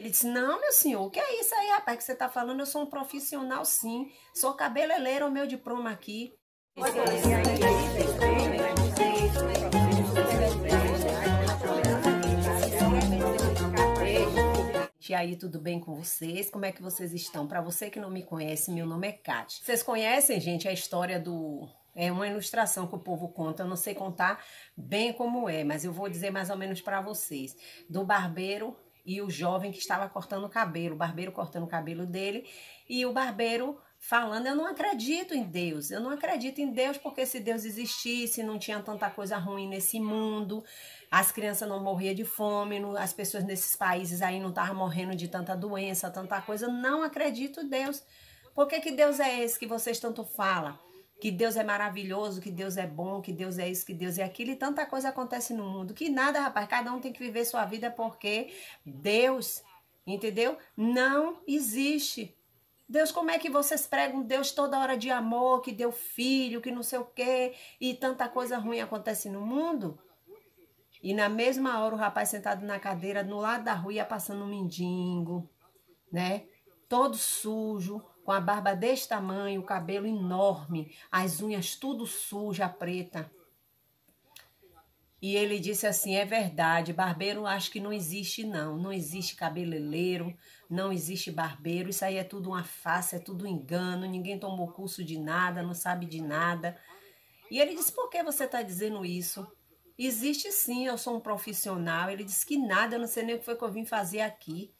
Ele disse: Não, meu senhor, o que é isso aí, rapaz, que você está falando? Eu sou um profissional, sim. Sou cabeleireiro, o meu diploma aqui. E aí, tudo bem com vocês? Como é que vocês estão? Para você que não me conhece, meu nome é Kate. Vocês conhecem, gente, a história do é uma ilustração que o povo conta, eu não sei contar bem como é, mas eu vou dizer mais ou menos para vocês. Do barbeiro e o jovem que estava cortando o cabelo, o barbeiro cortando o cabelo dele, e o barbeiro falando: Eu não acredito em Deus, eu não acredito em Deus porque se Deus existisse, não tinha tanta coisa ruim nesse mundo, as crianças não morriam de fome, as pessoas nesses países aí não estavam morrendo de tanta doença, tanta coisa. Não acredito em Deus. Por que, que Deus é esse que vocês tanto falam? que Deus é maravilhoso, que Deus é bom, que Deus é isso, que Deus é aquilo, e tanta coisa acontece no mundo, que nada, rapaz, cada um tem que viver sua vida porque Deus, entendeu? Não existe. Deus, como é que vocês pregam Deus toda hora de amor, que deu filho, que não sei o quê, e tanta coisa ruim acontece no mundo? E na mesma hora o rapaz sentado na cadeira, no lado da rua, ia passando um mendigo, né? Todo sujo, com a barba desse tamanho, o cabelo enorme, as unhas tudo suja, preta. E ele disse assim: é verdade, barbeiro acho que não existe, não. Não existe cabeleireiro, não existe barbeiro. Isso aí é tudo uma farsa, é tudo um engano. Ninguém tomou curso de nada, não sabe de nada. E ele disse: por que você está dizendo isso? Existe sim, eu sou um profissional. Ele disse que nada, eu não sei nem o que foi que eu vim fazer aqui.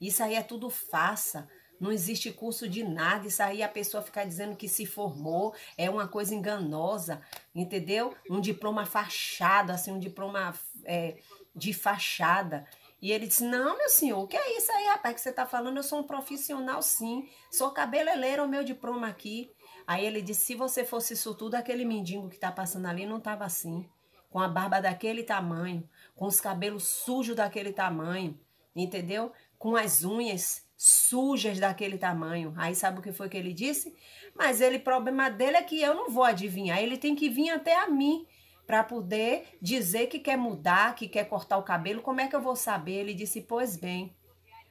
Isso aí é tudo farsa. Não existe curso de nada. Isso aí a pessoa ficar dizendo que se formou é uma coisa enganosa, entendeu? Um diploma fachado, assim, um diploma é, de fachada. E ele disse: Não, meu senhor, o que é isso aí, rapaz, que você está falando? Eu sou um profissional, sim. Sou cabeleireiro, o meu diploma aqui. Aí ele disse: Se você fosse isso tudo, aquele mendigo que está passando ali não tava assim. Com a barba daquele tamanho, com os cabelos sujos daquele tamanho, entendeu? Com as unhas sujas daquele tamanho. Aí sabe o que foi que ele disse? Mas ele, problema dele é que eu não vou adivinhar, ele tem que vir até a mim para poder dizer que quer mudar, que quer cortar o cabelo. Como é que eu vou saber? Ele disse: "Pois bem,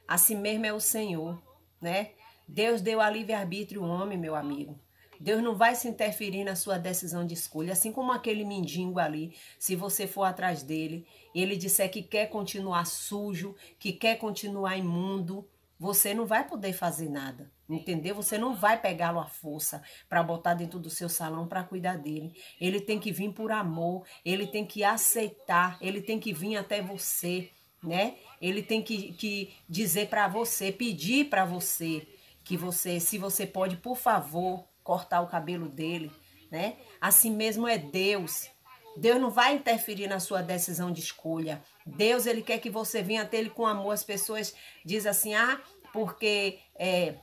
assim mesmo é o Senhor", né? Deus deu a livre-arbítrio ao homem, meu amigo. Deus não vai se interferir na sua decisão de escolha, assim como aquele mendigo ali, se você for atrás dele, ele disser é que quer continuar sujo, que quer continuar imundo, você não vai poder fazer nada, entendeu? Você não vai pegá-lo à força para botar dentro do seu salão para cuidar dele. Ele tem que vir por amor, ele tem que aceitar, ele tem que vir até você, né? Ele tem que, que dizer para você, pedir para você que você, se você pode, por favor, cortar o cabelo dele, né? Assim mesmo é Deus. Deus não vai interferir na sua decisão de escolha. Deus, ele quer que você venha até ele com amor. As pessoas dizem assim, ah, porque é,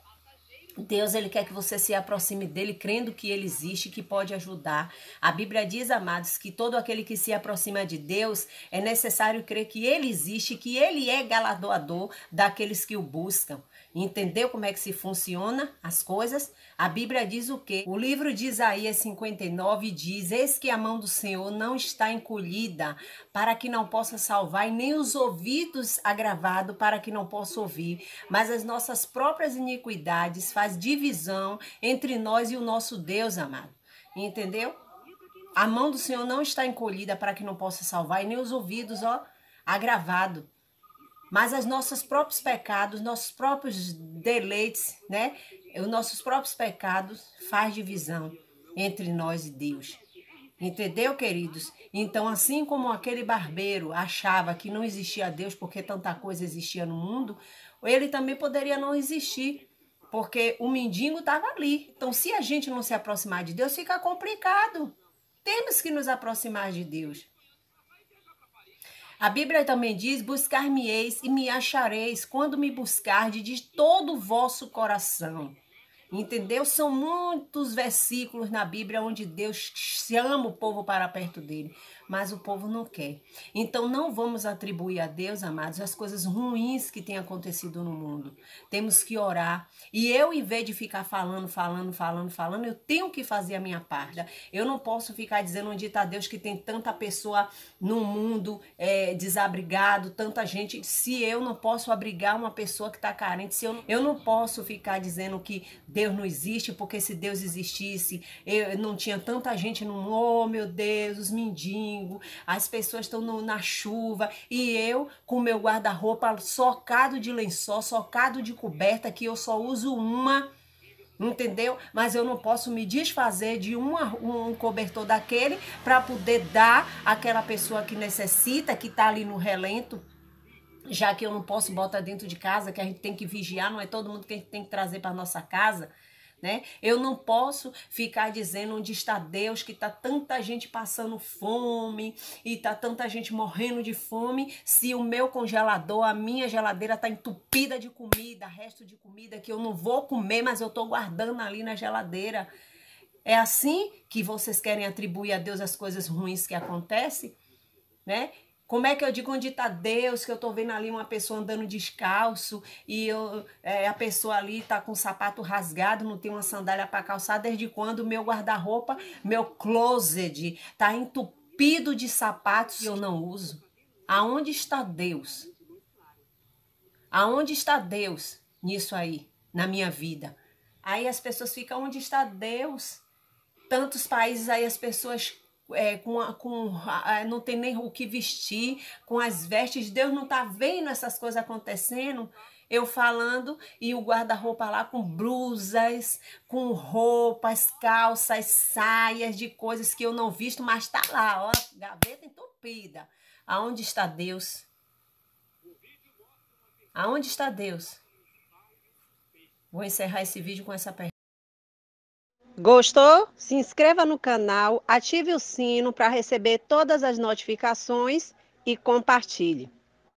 Deus ele quer que você se aproxime dele crendo que ele existe, que pode ajudar. A Bíblia diz, amados, que todo aquele que se aproxima de Deus é necessário crer que ele existe, que ele é galardoador daqueles que o buscam. Entendeu como é que se funciona as coisas? A Bíblia diz o quê? O livro de Isaías 59 diz: Eis que a mão do Senhor não está encolhida para que não possa salvar, e nem os ouvidos agravado para que não possa ouvir, mas as nossas próprias iniquidades fazem faz divisão entre nós e o nosso Deus, amado. Entendeu? A mão do Senhor não está encolhida para que não possa salvar, e nem os ouvidos, ó, agravado. Mas as nossos próprios pecados, nossos próprios deleites, né? Os nossos próprios pecados faz divisão entre nós e Deus. Entendeu, queridos? Então, assim como aquele barbeiro achava que não existia Deus porque tanta coisa existia no mundo, ele também poderia não existir. Porque o mendigo estava ali. Então, se a gente não se aproximar de Deus, fica complicado. Temos que nos aproximar de Deus. A Bíblia também diz: Buscar-me-eis e me achareis quando me buscardes de todo o vosso coração. Entendeu? São muitos versículos na Bíblia onde Deus chama o povo para perto dele mas o povo não quer. Então não vamos atribuir a Deus, amados, as coisas ruins que têm acontecido no mundo. Temos que orar. E eu, em vez de ficar falando, falando, falando, falando, eu tenho que fazer a minha parte. Eu não posso ficar dizendo onde está Deus que tem tanta pessoa no mundo é, desabrigado, tanta gente. Se eu não posso abrigar uma pessoa que está carente, se eu, eu não posso ficar dizendo que Deus não existe, porque se Deus existisse, eu não tinha tanta gente no mundo. Oh, meu Deus, os mendigos domingo, as pessoas estão na chuva e eu com meu guarda-roupa socado de lençol, socado de coberta, que eu só uso uma entendeu? Mas eu não posso me desfazer de uma, um cobertor daquele para poder dar àquela pessoa que necessita, que está ali no relento. Já que eu não posso botar dentro de casa, que a gente tem que vigiar, não é todo mundo que a gente tem que trazer para nossa casa. Né? Eu não posso ficar dizendo onde está Deus, que está tanta gente passando fome e está tanta gente morrendo de fome, se o meu congelador, a minha geladeira está entupida de comida, resto de comida que eu não vou comer, mas eu estou guardando ali na geladeira. É assim que vocês querem atribuir a Deus as coisas ruins que acontecem? Né? Como é que eu digo onde está Deus, que eu estou vendo ali uma pessoa andando descalço e eu, é, a pessoa ali está com o sapato rasgado, não tem uma sandália para calçar, desde quando meu guarda-roupa, meu closet está entupido de sapatos que eu não uso? Aonde está Deus? Aonde está Deus nisso aí, na minha vida? Aí as pessoas ficam, onde está Deus? Tantos países aí as pessoas é, com, a, com a, é, não tem nem o que vestir, com as vestes, Deus não está vendo essas coisas acontecendo. Eu falando e o guarda-roupa lá com blusas, com roupas, calças, saias de coisas que eu não visto, mas está lá, ó, gaveta entupida. Aonde está Deus? Aonde está Deus? Vou encerrar esse vídeo com essa pergunta. Gostou? Se inscreva no canal, ative o sino para receber todas as notificações e compartilhe.